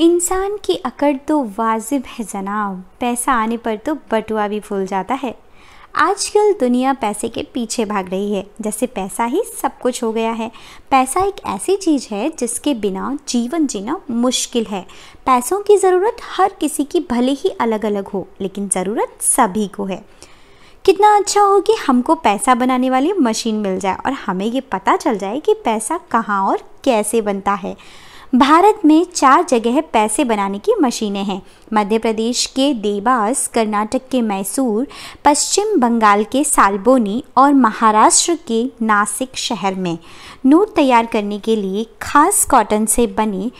इंसान की अकड़ तो वाजिब है जनाब पैसा आने पर तो बटुआ भी फूल जाता है आजकल दुनिया पैसे के पीछे भाग रही है जैसे पैसा ही सब कुछ हो गया है पैसा एक ऐसी चीज़ है जिसके बिना जीवन जीना मुश्किल है पैसों की ज़रूरत हर किसी की भले ही अलग अलग हो लेकिन ज़रूरत सभी को है कितना अच्छा हो कि हमको पैसा बनाने वाली मशीन मिल जाए और हमें ये पता चल जाए कि पैसा कहाँ और कैसे बनता है भारत में चार जगह पैसे बनाने की मशीनें हैं मध्य प्रदेश के देवास कर्नाटक के मैसूर पश्चिम बंगाल के सालबोनी और महाराष्ट्र के नासिक शहर में नोट तैयार करने के लिए खास कॉटन से बने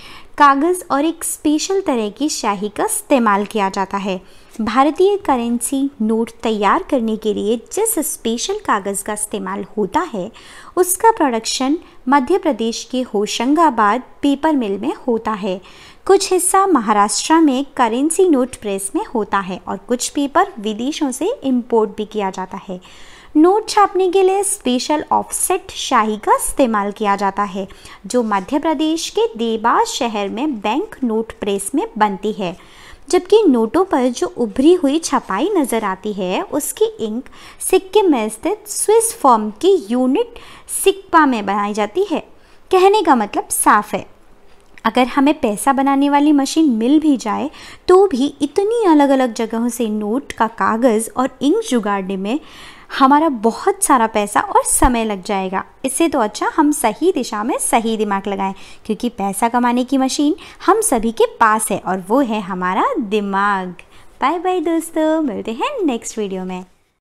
कागज़ और एक स्पेशल तरह की शाही का इस्तेमाल किया जाता है भारतीय करेंसी नोट तैयार करने के लिए जिस स्पेशल कागज़ का इस्तेमाल होता है उसका प्रोडक्शन मध्य प्रदेश के होशंगाबाद पेपर मिल में होता है कुछ हिस्सा महाराष्ट्र में करेंसी नोट प्रेस में होता है और कुछ पेपर विदेशों से इम्पोर्ट भी किया जाता है नोट छापने के लिए स्पेशल ऑफसेट शाही का इस्तेमाल किया जाता है जो मध्य प्रदेश के देवास शहर में बैंक नोट प्रेस में बनती है जबकि नोटों पर जो उभरी हुई छपाई नज़र आती है उसकी इंक सिक्के में स्थित स्विस फॉर्म की यूनिट सिक्पा में बनाई जाती है कहने का मतलब साफ है अगर हमें पैसा बनाने वाली मशीन मिल भी जाए तो भी इतनी अलग अलग जगहों से नोट का कागज़ और इंक जुगाड़ने में हमारा बहुत सारा पैसा और समय लग जाएगा इससे तो अच्छा हम सही दिशा में सही दिमाग लगाएं क्योंकि पैसा कमाने की मशीन हम सभी के पास है और वो है हमारा दिमाग बाय बाय दोस्तों मिलते हैं नेक्स्ट वीडियो में